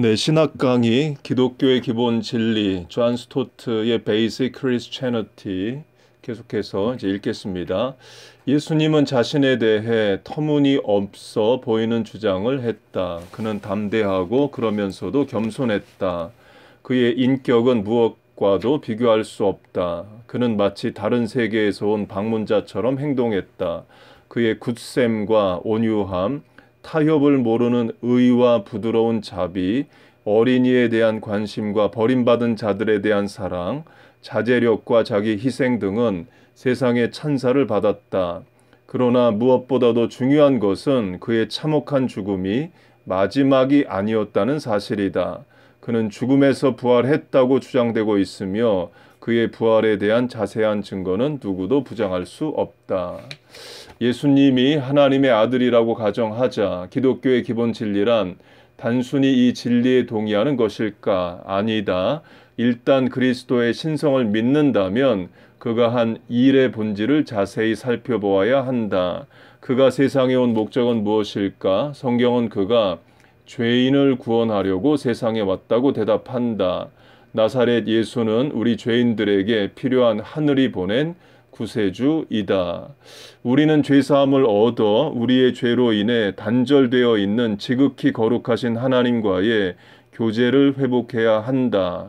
네, 신학 강의 기독교의 기본 진리 존 스토트의 베이직 크리스천어티 계속해서 이제 읽겠습니다. 예수님은 자신에 대해 터무니없어 보이는 주장을 했다. 그는 담대하고 그러면서도 겸손했다. 그의 인격은 무엇과도 비교할 수 없다. 그는 마치 다른 세계에서 온 방문자처럼 행동했다. 그의 굳셈과 온유함, 타협을 모르는 의와 부드러운 자비, 어린이에 대한 관심과 버림받은 자들에 대한 사랑, 자제력과 자기 희생 등은 세상의 찬사를 받았다. 그러나 무엇보다도 중요한 것은 그의 참혹한 죽음이 마지막이 아니었다는 사실이다. 그는 죽음에서 부활했다고 주장되고 있으며 그의 부활에 대한 자세한 증거는 누구도 부정할 수 없다. 예수님이 하나님의 아들이라고 가정하자 기독교의 기본 진리란 단순히 이 진리에 동의하는 것일까? 아니다. 일단 그리스도의 신성을 믿는다면 그가 한 일의 본질을 자세히 살펴보아야 한다. 그가 세상에 온 목적은 무엇일까? 성경은 그가 죄인을 구원하려고 세상에 왔다고 대답한다. 나사렛 예수는 우리 죄인들에게 필요한 하늘이 보낸 구세주이다. 우리는 죄사함을 얻어 우리의 죄로 인해 단절되어 있는 지극히 거룩하신 하나님과의 교제를 회복해야 한다.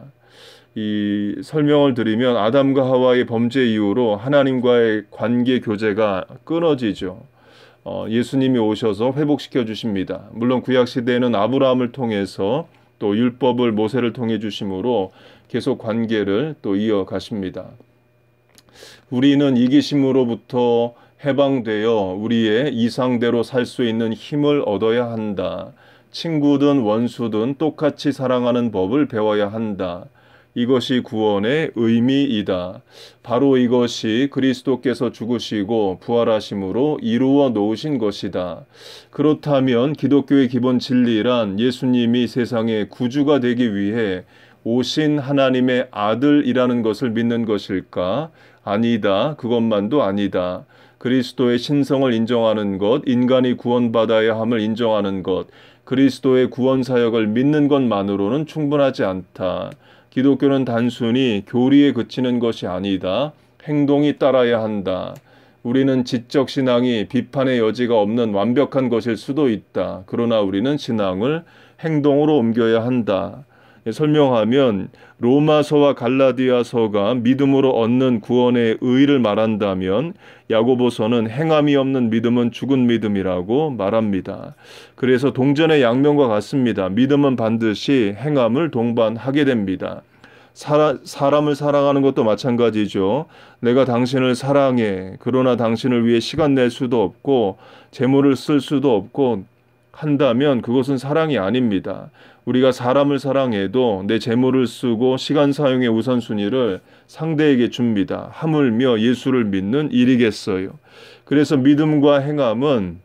이 설명을 드리면 아담과 하와의 범죄 이후로 하나님과의 관계 교제가 끊어지죠. 어, 예수님이 오셔서 회복시켜 주십니다. 물론 구약 시대에는 아브라함을 통해서 또 율법을 모세를 통해 주심으로 계속 관계를 또 이어가십니다. 우리는 이기심으로부터 해방되어 우리의 이상대로 살 수 있는 힘을 얻어야 한다. 친구든 원수든 똑같이 사랑하는 법을 배워야 한다. 이것이 구원의 의미이다. 바로 이것이 그리스도께서 죽으시고 부활하심으로 이루어 놓으신 것이다. 그렇다면 기독교의 기본 진리란 예수님이 세상의 구주가 되기 위해 오신 하나님의 아들이라는 것을 믿는 것일까? 아니다. 그것만도 아니다. 그리스도의 신성을 인정하는 것, 인간이 구원받아야 함을 인정하는 것, 그리스도의 구원 사역을 믿는 것만으로는 충분하지 않다. 기독교는 단순히 교리에 그치는 것이 아니다. 행동이 따라야 한다. 우리는 지적 신앙이 비판의 여지가 없는 완벽한 것일 수도 있다. 그러나 우리는 신앙을 행동으로 옮겨야 한다. 설명하면 로마서와 갈라디아서가 믿음으로 얻는 구원의 의를 말한다면 야고보서는 행함이 없는 믿음은 죽은 믿음이라고 말합니다. 그래서 동전의 양면과 같습니다. 믿음은 반드시 행함을 동반하게 됩니다. 사람, 을 사랑하는 것도 마찬가지죠. 내가 당신을 사랑해. 그러나 당신을 위해 시간 낼 수도 없고, 재물을 쓸 수도 없고, 한다면 그것은 사랑이 아닙니다. 우리가 사람을 사랑해도 내 재물을 쓰고 시간 사용의 우선순위를 상대에게 줍니다. 하물며 예수를 믿는 일이겠어요. 그래서 믿음과 행함은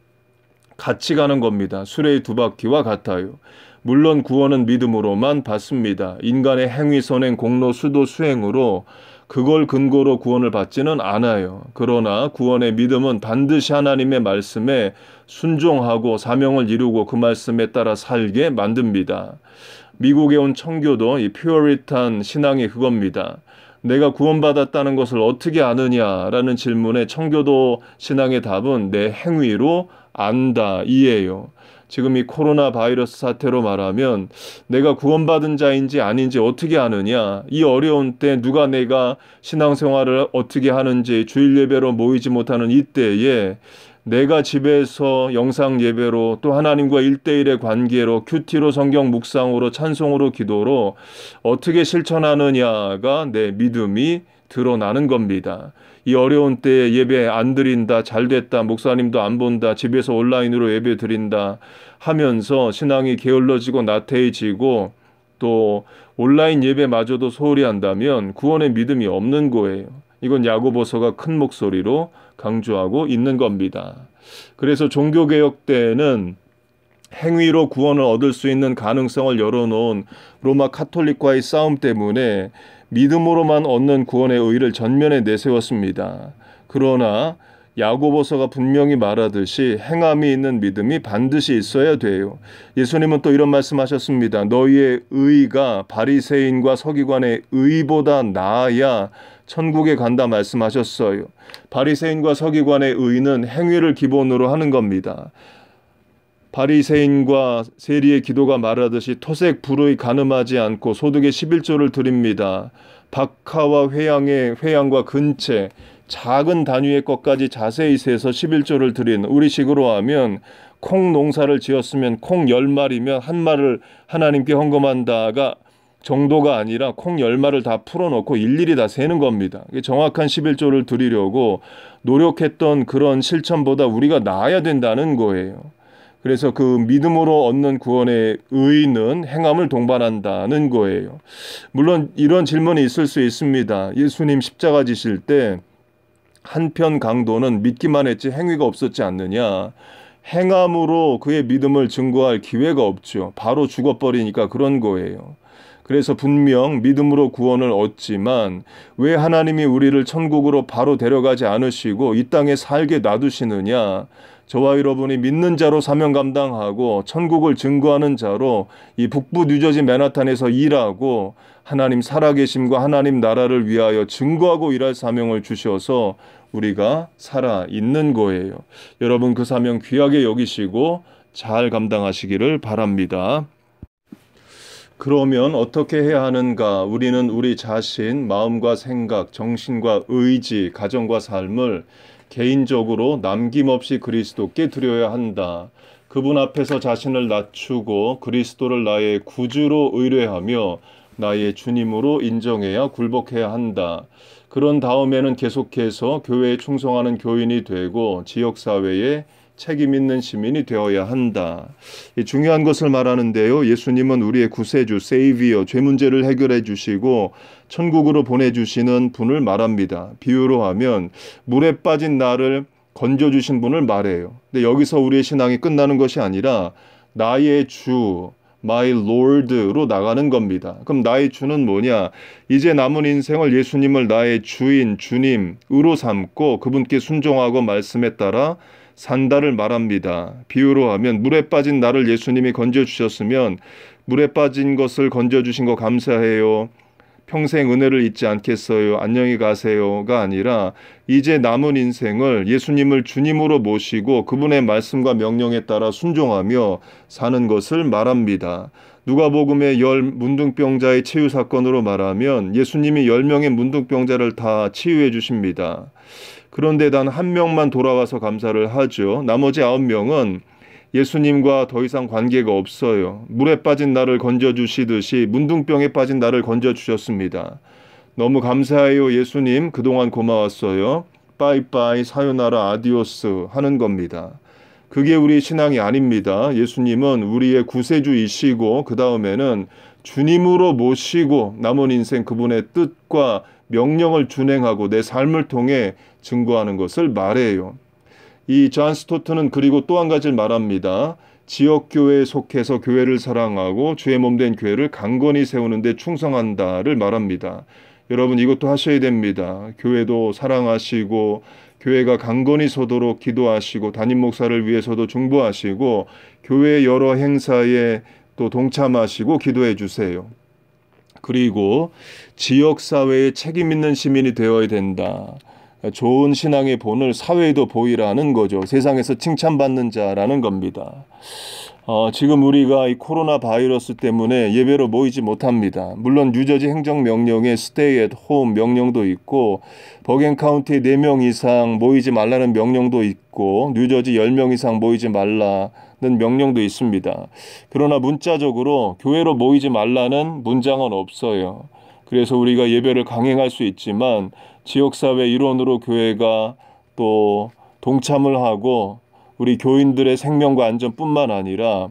같이 가는 겁니다. 수레의 두 바퀴와 같아요. 물론 구원은 믿음으로만 받습니다. 인간의 행위, 선행, 공로, 수도, 수행으로 그걸 근거로 구원을 받지는 않아요. 그러나 구원의 믿음은 반드시 하나님의 말씀에 순종하고 사명을 이루고 그 말씀에 따라 살게 만듭니다. 미국에 온 청교도 이 퓨어리탄 신앙이 그겁니다. 내가 구원받았다는 것을 어떻게 아느냐라는 질문에 청교도 신앙의 답은 내 행위로 안다 이에요. 지금 이 코로나 바이러스 사태로 말하면 내가 구원받은 자인지 아닌지 어떻게 아느냐 이 어려운 때 누가 내가 신앙생활을 어떻게 하는지 주일 예배로 모이지 못하는 이때에 내가 집에서 영상 예배로 또 하나님과 일대일의 관계로 큐티로 성경 묵상으로 찬송으로 기도로 어떻게 실천하느냐가 내 믿음이 드러나는 겁니다. 이 어려운 때 예배 안 드린다, 잘 됐다, 목사님도 안 본다, 집에서 온라인으로 예배 드린다 하면서 신앙이 게을러지고 나태해지고 또 온라인 예배마저도 소홀히 한다면 구원의 믿음이 없는 거예요. 이건 야고보서가 큰 목소리로 강조하고 있는 겁니다. 그래서 종교개혁 때는 행위로 구원을 얻을 수 있는 가능성을 열어놓은 로마 카톨릭과의 싸움 때문에 믿음으로만 얻는 구원의 의를 전면에 내세웠습니다. 그러나 야고보서가 분명히 말하듯이 행함이 있는 믿음이 반드시 있어야 돼요. 예수님은 또 이런 말씀하셨습니다. 너희의 의가 바리새인과 서기관의 의보다 나아야 천국에 간다 말씀하셨어요. 바리새인과 서기관의 의는 행위를 기본으로 하는 겁니다. 바리새인과 세리의 기도가 말하듯이 토색 불의 가늠하지 않고 소득의 11조를 드립니다. 박하와 회양의 회양과 근채 작은 단위의 것까지 자세히 세서 11조를 드린 우리식으로 하면 콩 농사를 지었으면 콩 10마리면 한 마를 하나님께 헌금한다가 정도가 아니라 콩 10마를 다 풀어놓고 일일이 다 세는 겁니다. 정확한 11조를 드리려고 노력했던 그런 실천보다 우리가 나아야 된다는 거예요. 그래서 그 믿음으로 얻는 구원의 의는 행함을 동반한다는 거예요. 물론 이런 질문이 있을 수 있습니다. 예수님 십자가 지실 때 한편 강도는 믿기만 했지 행위가 없었지 않느냐. 행함으로 그의 믿음을 증거할 기회가 없죠. 바로 죽어버리니까 그런 거예요. 그래서 분명 믿음으로 구원을 얻지만 왜 하나님이 우리를 천국으로 바로 데려가지 않으시고 이 땅에 살게 놔두시느냐? 저와 여러분이 믿는 자로 사명 감당하고 천국을 증거하는 자로 이 북부 뉴저지 맨하탄에서 일하고 하나님 살아계심과 하나님 나라를 위하여 증거하고 일할 사명을 주셔서 우리가 살아 있는 거예요. 여러분 그 사명 귀하게 여기시고 잘 감당하시기를 바랍니다. 그러면 어떻게 해야 하는가? 우리는 우리 자신, 마음과 생각, 정신과 의지, 가정과 삶을 개인적으로 남김없이 그리스도께 드려야 한다. 그분 앞에서 자신을 낮추고 그리스도를 나의 구주로 의뢰하며 나의 주님으로 인정해야 굴복해야 한다. 그런 다음에는 계속해서 교회에 충성하는 교인이 되고 지역사회에 책임 있는 시민이 되어야 한다. 중요한 것을 말하는데요. 예수님은 우리의 구세주, 세이비어, 죄 문제를 해결해 주시고 천국으로 보내 주시는 분을 말합니다. 비유로 하면 물에 빠진 나를 건져 주신 분을 말해요. 근데 여기서 우리의 신앙이 끝나는 것이 아니라 나의 주 마이 l 드로 나가는 겁니다. 그럼 나의 주는 뭐냐? 이제 남은 인생을 예수님을 나의 주인, 주님으로 삼고 그분께 순종하고 말씀에 따라 산다를 말합니다. 비유로 하면 물에 빠진 나를 예수님이 건져주셨으면 물에 빠진 것을 건져주신 거 감사해요. 평생 은혜를 잊지 않겠어요. 안녕히 가세요가 아니라 이제 남은 인생을 예수님을 주님으로 모시고 그분의 말씀과 명령에 따라 순종하며 사는 것을 말합니다. 누가복음의 열 문둥병자의 치유 사건으로 말하면 예수님이 열 명의 문둥병자를 다 치유해 주십니다. 그런데 단 한 명만 돌아와서 감사를 하죠. 나머지 아홉 명은 예수님과 더 이상 관계가 없어요. 물에 빠진 나를 건져주시듯이 문둥병에 빠진 나를 건져주셨습니다. 너무 감사해요, 예수님. 그동안 고마웠어요. 빠이빠이, 사요나라, 아디오스 하는 겁니다. 그게 우리 신앙이 아닙니다. 예수님은 우리의 구세주이시고, 그 다음에는 주님으로 모시고, 남은 인생 그분의 뜻과 명령을 준행하고, 내 삶을 통해 증거하는 것을 말해요. 이 존 스토트는 그리고 또 한 가지를 말합니다. 지역 교회에 속해서 교회를 사랑하고 주의 몸 된 교회를 강건히 세우는 데 충성한다를 말합니다. 여러분 이것도 하셔야 됩니다. 교회도 사랑하시고 교회가 강건히 서도록 기도하시고 담임 목사를 위해서도 중보하시고 교회 여러 행사에 또 동참하시고 기도해 주세요. 그리고 지역 사회에 책임 있는 시민이 되어야 된다. 좋은 신앙의 본을 사회에도 보이라는 거죠. 세상에서 칭찬받는 자라는 겁니다. 어, 지금 우리가 이 코로나 바이러스 때문에 예배로 모이지 못합니다. 물론 유저지 행정명령에 스테이 앳홈 명령도 있고 버겐카운티 4명 이상 모이지 말라는 명령도 있고 뉴저지 10명 이상 모이지 말라 는 명령도 있습니다. 그러나 문자적으로 교회로 모이지 말라는 문장은 없어요. 그래서 우리가 예배를 강행할 수 있지만 지역사회 일원으로 교회가 또 동참을 하고 우리 교인들의 생명과 안전뿐만 아니라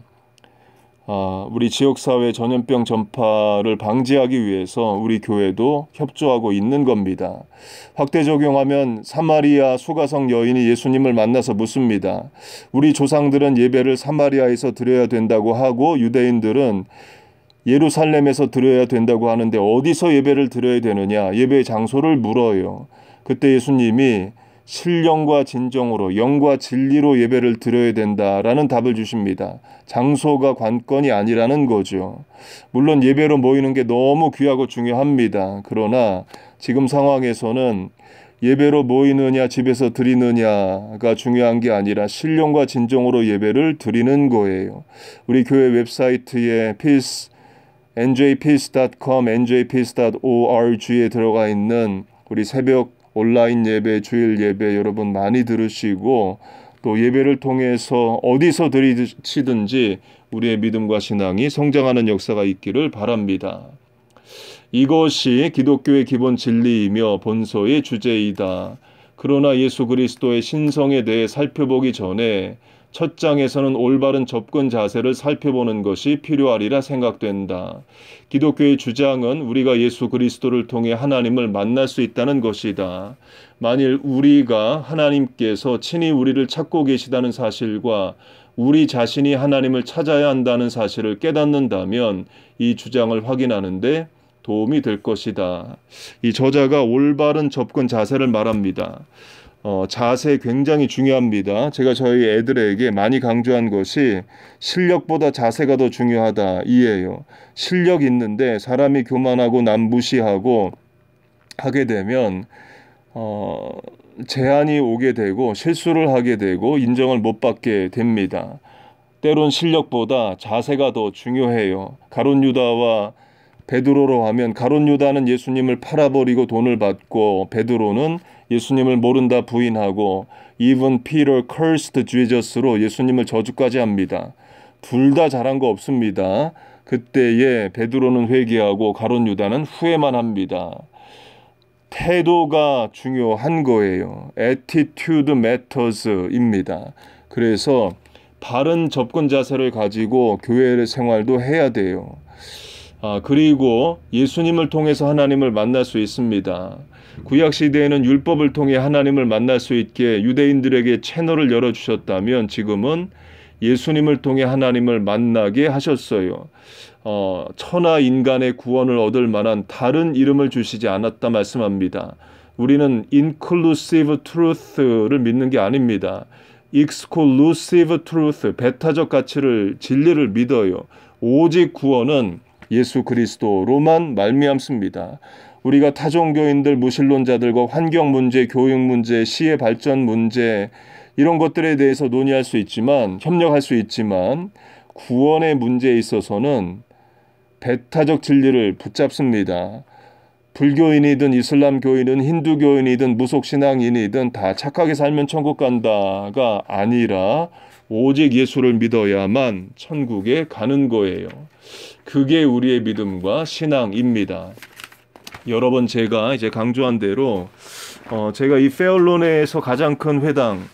아, 우리 지역사회 전염병 전파를 방지하기 위해서 우리 교회도 협조하고 있는 겁니다. 확대 적용하면 사마리아 수가성 여인이 예수님을 만나서 묻습니다. 우리 조상들은 예배를 사마리아에서 드려야 된다고 하고 유대인들은 예루살렘에서 드려야 된다고 하는데 어디서 예배를 드려야 되느냐 예배의 장소를 물어요. 그때 예수님이 신령과 진정으로 영과 진리로 예배를 드려야 된다라는 답을 주십니다. 장소가 관건이 아니라는 거죠. 물론 예배로 모이는 게 너무 귀하고 중요합니다. 그러나 지금 상황에서는 예배로 모이느냐 집에서 드리느냐가 중요한 게 아니라 신령과 진정으로 예배를 드리는 거예요. 우리 교회 웹사이트에 peace njpeace.com, njpeace.org에 들어가 있는 우리 새벽 온라인 예배, 주일 예배 여러분 많이 들으시고 또 예배를 통해서 어디서 들이시든지 우리의 믿음과 신앙이 성장하는 역사가 있기를 바랍니다. 이것이 기독교의 기본 진리이며 본서의 주제이다. 그러나 예수 그리스도의 신성에 대해 살펴보기 전에 첫 장에서는 올바른 접근 자세를 살펴보는 것이 필요하리라 생각된다. 기독교의 주장은 우리가 예수 그리스도를 통해 하나님을 만날 수 있다는 것이다. 만일 우리가 하나님께서 친히 우리를 찾고 계시다는 사실과 우리 자신이 하나님을 찾아야 한다는 사실을 깨닫는다면 이 주장을 확인하는데 도움이 될 것이다. 이 저자가 올바른 접근 자세를 말합니다. 어, 자세 굉장히 중요합니다. 제가 저희 애들에게 많이 강조한 것이 실력보다 자세가 더 중요하다 이에요. 실력 있는데 사람이 교만하고 남무시하고 하게 되면 어, 제한이 오게 되고 실수를 하게 되고 인정을 못 받게 됩니다. 때론 실력보다 자세가 더 중요해요. 가론 유다와 베드로로 하면 가론 유다는 예수님을 팔아버리고 돈을 받고 베드로는 예수님을 모른다 부인하고 even Peter cursed Jesus로 예수님을 저주까지 합니다. 둘 다 잘한 거 없습니다. 그때에 베드로는 회개하고 가론 유다는 후회만 합니다. 태도가 중요한 거예요. attitude matters입니다. 그래서 바른 접근 자세를 가지고 교회 생활도 해야 돼요. 아, 그리고 예수님을 통해서 하나님을 만날 수 있습니다. 구약 시대에는 율법을 통해 하나님을 만날 수 있게 유대인들에게 채널을 열어 주셨다면 지금은 예수님을 통해 하나님을 만나게 하셨어요. 어, 천하 인간의 구원을 얻을 만한 다른 이름을 주시지 않았다 말씀합니다. 우리는 inclusive truth를 믿는 게 아닙니다. exclusive truth, 배타적 가치를 진리를 믿어요. 오직 구원은 예수 그리스도로만 말미암습니다. 우리가 타종교인들, 무신론자들과 환경 문제, 교육 문제, 시의 발전 문제 이런 것들에 대해서 논의할 수 있지만 협력할 수 있지만 구원의 문제에 있어서는 배타적 진리를 붙잡습니다. 불교인이든 이슬람교인이 힌두교인이든 무속신앙인이든 다 착하게 살면 천국 간다가 아니라 오직 예수를 믿어야만 천국에 가는 거예요. 그게 우리의 믿음과 신앙입니다. 여러 번 제가 이제 강조한 대로 어, 제가 이 페얼론에서 가장 큰 회당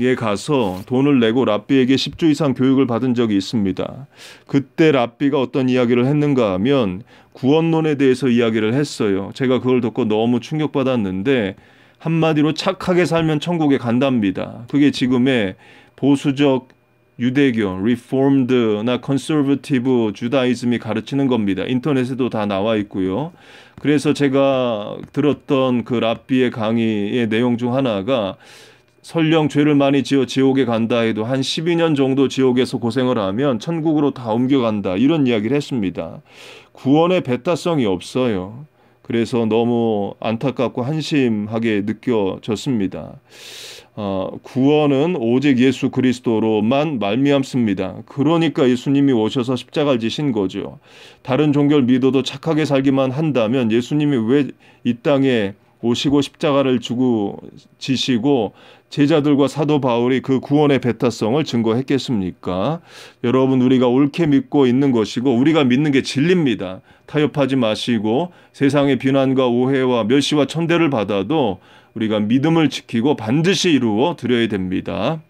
에 가서 돈을 내고 랍비에게 10주 이상 교육을 받은 적이 있습니다. 그때 랍비가 어떤 이야기를 했는가 하면 구원론에 대해서 이야기를 했어요. 제가 그걸 듣고 너무 충격받았는데 한마디로 착하게 살면 천국에 간답니다. 그게 지금의 보수적 유대교, 리폼드나 컨서버티브 주다이즘이 가르치는 겁니다. 인터넷에도 다 나와 있고요. 그래서 제가 들었던 그 랍비의 강의의 내용 중 하나가 설령 죄를 많이 지어 지옥에 간다 해도 한 12년 정도 지옥에서 고생을 하면 천국으로 다 옮겨간다. 이런 이야기를 했습니다. 구원의 배타성이 없어요. 그래서 너무 안타깝고 한심하게 느껴졌습니다. 어, 구원은 오직 예수 그리스도로만 말미암습니다. 그러니까 예수님이 오셔서 십자가를 지신 거죠. 다른 종교를 믿어도 착하게 살기만 한다면 예수님이 왜 이 땅에 모시고 십자가를 주고 지시고 제자들과 사도 바울이 그 구원의 배타성을 증거했겠습니까? 여러분 우리가 옳게 믿고 있는 것이고 우리가 믿는 게 진리입니다. 타협하지 마시고 세상의 비난과 오해와 멸시와 천대를 받아도 우리가 믿음을 지키고 반드시 이루어 드려야 됩니다.